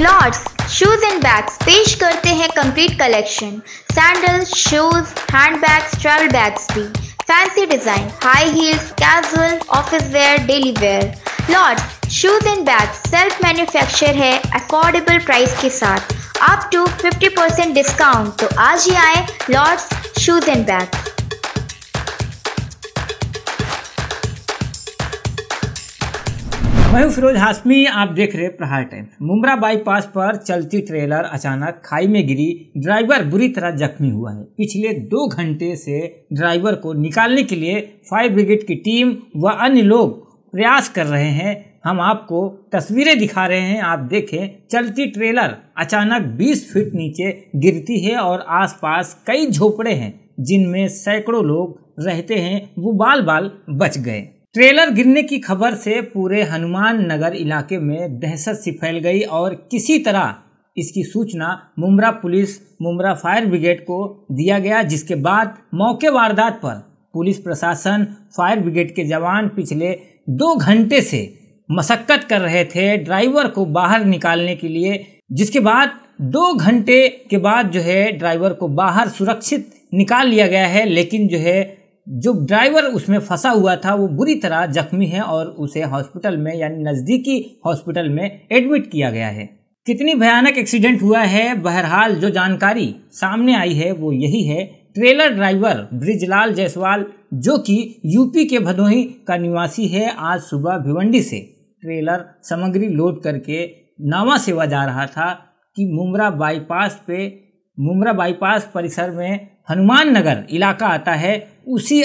Lord's shoes and bags पेश करते हैं complete collection sandals shoes hand bags travel bags भी fancy design high heels casual office wear daily wear lords shoes and bags self manufacture है affordable price के साथ up to 50% discount तो आज ही आए लॉर्ड्स शूज एंड बैग्स मैं फिरोज हाशमी आप देख रहे प्रहार टाइम मुमरा बाईपास पर चलती ट्रेलर अचानक खाई में गिरी ड्राइवर बुरी तरह जख्मी हुआ है पिछले दो घंटे से ड्राइवर को निकालने के लिए फायर ब्रिगेड की टीम व अन्य लोग प्रयास कर रहे हैं हम आपको तस्वीरें दिखा रहे हैं आप देखें चलती ट्रेलर अचानक 20 फीट नीचे गिरती है और आसपास कई झोपड़े हैं जिनमें सैकड़ों लोग रहते हैं वो बाल बाल बच गए ट्रेलर गिरने की खबर से पूरे हनुमान नगर इलाके में दहशत सी फैल गई और किसी तरह इसकी सूचना Mumbra police Mumbra fire brigade को दिया गया जिसके बाद मौके वारदात पर पुलिस प्रशासन फायर ब्रिगेड के जवान पिछले दो घंटे से मशक्क़त कर रहे थे ड्राइवर को बाहर निकालने के लिए जिसके बाद दो घंटे के बाद जो है ड्राइवर को बाहर सुरक्षित निकाल लिया गया है लेकिन जो है जो ड्राइवर उसमें फंसा हुआ था वो बुरी तरह जख्मी है और उसे हॉस्पिटल में यानी नज़दीकी हॉस्पिटल में एडमिट किया गया है कितनी भयानक एक्सीडेंट हुआ है बहरहाल जो जानकारी सामने आई है वो यही है ट्रेलर ड्राइवर ब्रिजलाल जायसवाल जो कि यूपी के भदोही का निवासी है आज सुबह भिवंडी से ट्रेलर सामग्री लोड करके नावा सेवा जा रहा था कि मुमरा बाईपास पे मुमरा बाईपास परिसर में हनुमान नगर इलाका आता है उसी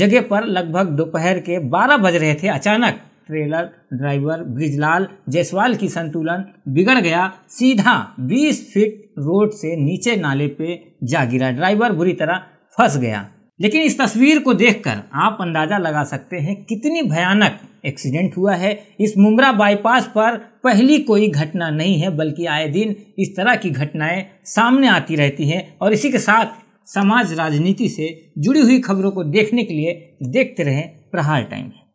जगह पर लगभग दोपहर के 12 बज रहे थे अचानक ट्रेलर ड्राइवर ब्रिजलाल जायसवाल की संतुलन बिगड़ गया सीधा 20 फीट रोड से नीचे नाले पे जा गिरा ड्राइवर बुरी तरह फंस गया लेकिन इस तस्वीर को देखकर आप अंदाज़ा लगा सकते हैं कितनी भयानक एक्सीडेंट हुआ है इस मुमरा बाईपास पर पहली कोई घटना नहीं है बल्कि आए दिन इस तरह की घटनाएं सामने आती रहती हैं और इसी के साथ समाज राजनीति से जुड़ी हुई खबरों को देखने के लिए देखते रहें प्रहार टाइम है